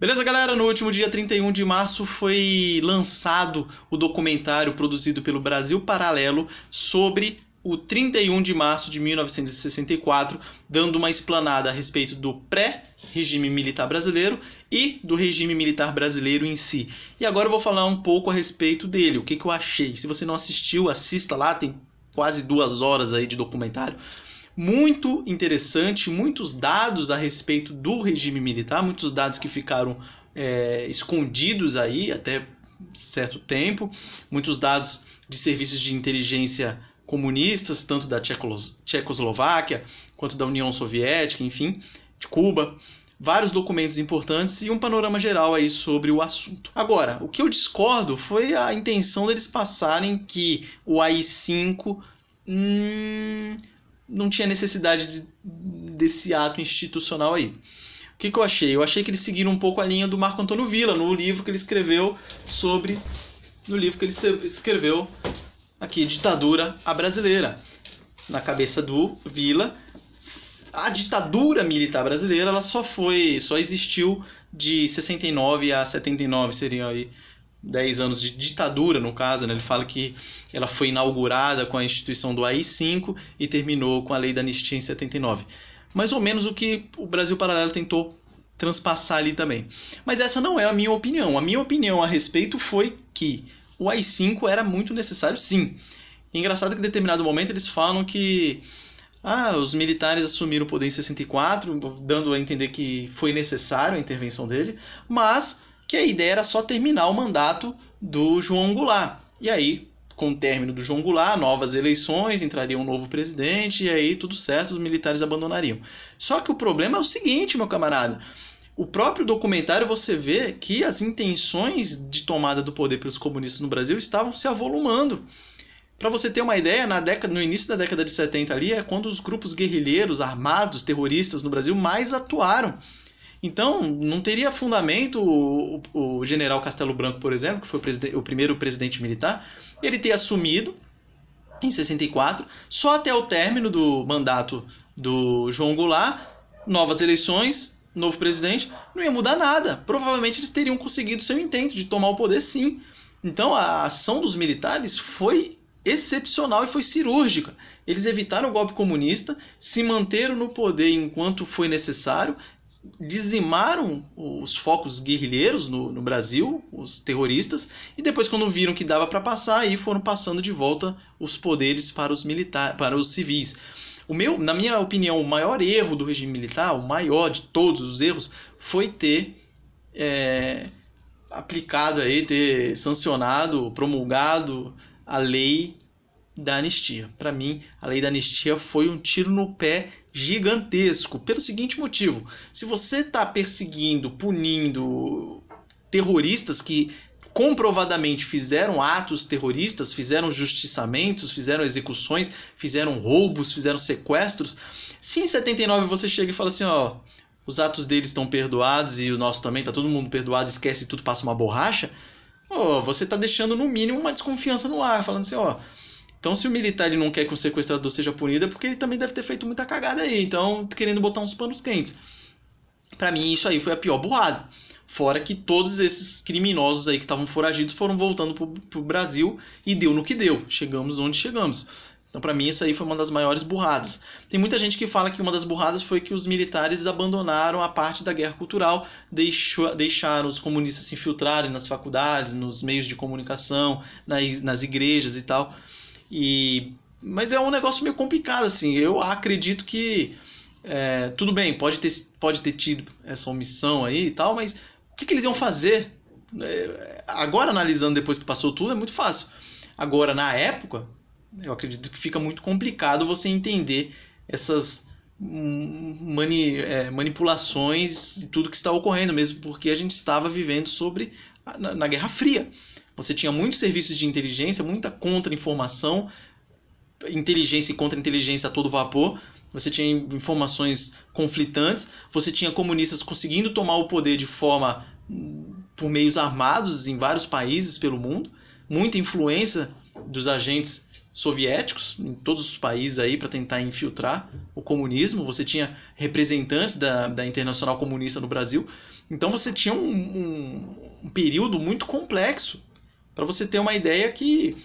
Beleza, galera? No último dia 31 de março foi lançado o documentário produzido pelo Brasil Paralelo sobre o 31 de março de 1964, dando uma explanada a respeito do pré-regime militar brasileiro e do regime militar brasileiro em si. E agora eu vou falar um pouco a respeito dele, o que, que eu achei. Se você não assistiu, assista lá, tem quase duas horas aí de documentário muito interessante, muitos dados a respeito do regime militar, muitos dados que ficaram é, escondidos aí até certo tempo, muitos dados de serviços de inteligência comunistas, tanto da Tchecoslováquia quanto da União Soviética, enfim, de Cuba, vários documentos importantes e um panorama geral aí sobre o assunto. Agora, o que eu discordo foi a intenção deles passarem que o AI-5 hum, não tinha necessidade de, desse ato institucional aí. O que, que eu achei? Eu achei que eles seguiram um pouco a linha do Marco Antônio Villa no livro que ele escreveu sobre. No livro que ele escreveu aqui, Ditadura a Brasileira. Na cabeça do Villa, a ditadura militar brasileira ela só foi, só existiu de 69 a 79, seriam aí 10 anos de ditadura, no caso, né? ele fala que ela foi inaugurada com a instituição do AI-5 e terminou com a lei da anistia em 79. Mais ou menos o que o Brasil Paralelo tentou transpassar ali também. Mas essa não é a minha opinião. A minha opinião a respeito foi que o AI-5 era muito necessário, sim. E é engraçado que em determinado momento eles falam que ah, os militares assumiram o poder em 64, dando a entender que foi necessário a intervenção dele, mas que a ideia era só terminar o mandato do João Goulart. E aí, com o término do João Goulart, novas eleições, entraria um novo presidente, e aí tudo certo, os militares abandonariam. Só que o problema é o seguinte, meu camarada. O próprio documentário você vê que as intenções de tomada do poder pelos comunistas no Brasil estavam se avolumando. Para você ter uma ideia, na década, no início da década de 70 ali é quando os grupos guerrilheiros, armados, terroristas no Brasil mais atuaram. Então, não teria fundamento o, o, general Castelo Branco, por exemplo, que foi o, o primeiro presidente militar, ele ter assumido em 64, só até o término do mandato do João Goulart, novas eleições, novo presidente, não ia mudar nada. Provavelmente eles teriam conseguido seu intento de tomar o poder, sim. Então a ação dos militares foi excepcional e foi cirúrgica. Eles evitaram o golpe comunista, se manteram no poder enquanto foi necessário, dizimaram os focos guerrilheiros no, no, Brasil, os terroristas, e depois quando viram que dava para passar, aí foram passando de volta os poderes para os militares, para os civis. O meu, na minha opinião, o maior erro do regime militar, o maior de todos os erros, foi ter é, aplicado aí, ter sancionado, promulgado a lei da anistia. Para mim, a lei da anistia foi um tiro no pé gigantesco, pelo seguinte motivo: se você está perseguindo, punindo terroristas que comprovadamente fizeram atos terroristas, fizeram justiçamentos, fizeram execuções, fizeram roubos, fizeram sequestros. Se em 79 você chega e fala assim, ó, os atos deles estão perdoados e o nosso também, tá todo mundo perdoado, esquece tudo, passa uma borracha, você está deixando no mínimo uma desconfiança no ar, falando assim, ó, então, se o militar ele não quer que o sequestrador seja punido, é porque ele também deve ter feito muita cagada aí. Então, querendo botar uns panos quentes. Para mim, isso aí foi a pior burrada. Fora que todos esses criminosos aí que estavam foragidos foram voltando pro, pro Brasil e deu no que deu. Chegamos onde chegamos. Então, para mim, isso aí foi uma das maiores burradas. Tem muita gente que fala que uma das burradas foi que os militares abandonaram a parte da guerra cultural, deixou, deixaram os comunistas se infiltrarem nas faculdades, nos meios de comunicação, nas, nas igrejas e tal. E, mas é um negócio meio complicado, assim. Eu acredito que. É, tudo bem, pode ter, pode ter tido essa omissão aí e tal, mas o que, que eles iam fazer? É, agora, analisando depois que passou tudo, é muito fácil. Agora, na época, eu acredito que fica muito complicado você entender essas mani, é, manipulações e tudo que está ocorrendo, mesmo porque a gente estava vivendo sobre na, na Guerra Fria. Você tinha muitos serviços de inteligência, muita contra-informação, inteligência e contra-inteligência a todo vapor. Você tinha informações conflitantes, você tinha comunistas conseguindo tomar o poder de forma hum, por meios armados em vários países pelo mundo, muita influência dos agentes soviéticos em todos os países aí para tentar infiltrar o comunismo. Você tinha representantes da, da Internacional Comunista no Brasil. Então você tinha um, um, um período muito complexo para você ter uma ideia que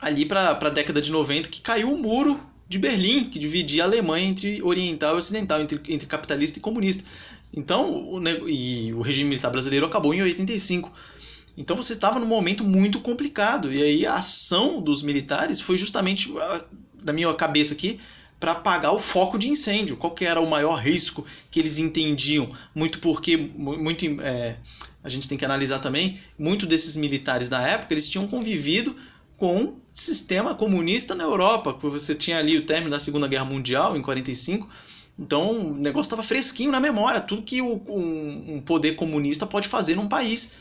ali para a década de 90 que caiu o um muro de Berlim, que dividia a Alemanha entre oriental e ocidental, entre, entre capitalista e comunista. Então, o, e o regime militar brasileiro acabou em 85. Então você estava num momento muito complicado. E aí a ação dos militares foi justamente, na minha cabeça aqui, para apagar o foco de incêndio. Qual que era o maior risco que eles entendiam? Muito porque, muito é, a gente tem que analisar também, muito desses militares da época, eles tinham convivido com sistema comunista na Europa, porque você tinha ali o término da Segunda Guerra Mundial, em 45, então o negócio estava fresquinho na memória, tudo que o, um, um, poder comunista pode fazer num país.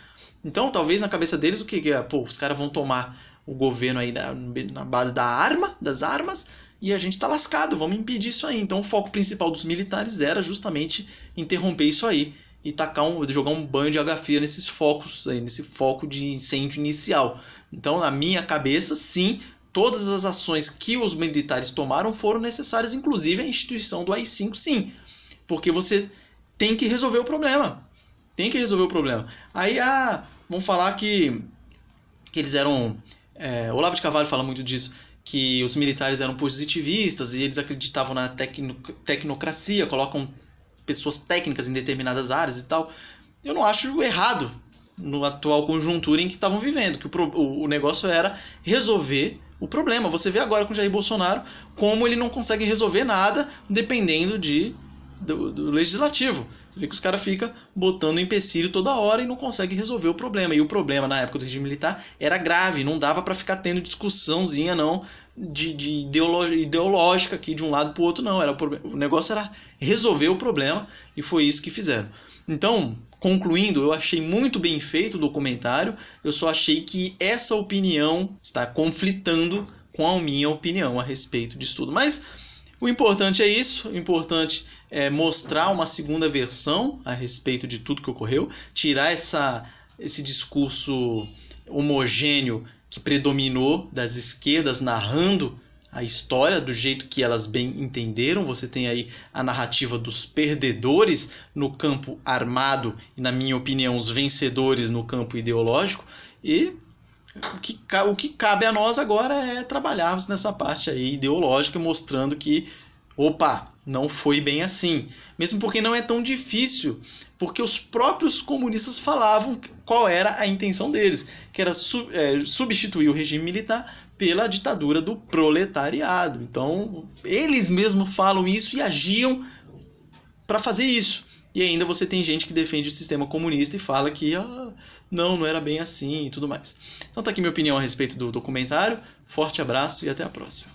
Então, talvez na cabeça deles, o que? é? Pô, os caras vão tomar o governo aí na, na base da arma, das armas, e a gente está lascado, vamos impedir isso aí. Então o foco principal dos militares era justamente interromper isso aí e tacar um, jogar um banho de água fria nesses focos aí, nesse foco de incêndio inicial. Então, na minha cabeça, sim, todas as ações que os militares tomaram foram necessárias, inclusive a instituição do AI-5, sim. Porque você tem que resolver o problema. Tem que resolver o problema. Aí, ah, vamos falar que, que eles eram... É, Olavo de Carvalho fala muito disso, que os militares eram positivistas e eles acreditavam na tecno, tecnocracia, colocam pessoas técnicas em determinadas áreas e tal, eu não acho errado no atual conjuntura em que estavam vivendo, que o, o, o negócio era resolver o problema. Você vê agora com Jair Bolsonaro como ele não consegue resolver nada dependendo de do, do legislativo. Você vê que os caras ficam botando empecilho toda hora e não consegue resolver o problema. E o problema na época do regime militar era grave, não dava para ficar tendo discussãozinha, não, de, de ideológica aqui de um lado pro outro, não. Era o, o negócio era resolver o problema e foi isso que fizeram. Então, concluindo, eu achei muito bem feito o documentário, eu só achei que essa opinião está conflitando com a minha opinião a respeito disso tudo. Mas o importante é isso, o importante é mostrar uma segunda versão a respeito de tudo que ocorreu, tirar essa, esse discurso homogêneo que predominou das esquerdas narrando a história do jeito que elas bem entenderam. Você tem aí a narrativa dos perdedores no campo armado e, na minha opinião, os vencedores no campo ideológico. E o que, o que cabe a nós agora é trabalharmos nessa parte aí ideológica, mostrando que, opa, não foi bem assim. Mesmo porque não é tão difícil, porque os próprios comunistas falavam qual era a intenção deles, que era su é, substituir o regime militar pela ditadura do proletariado. Então, eles mesmos falam isso e agiam para fazer isso. E ainda você tem gente que defende o sistema comunista e fala que ah, não, não era bem assim e tudo mais. Então tá aqui minha opinião a respeito do documentário. Forte abraço e até a próxima.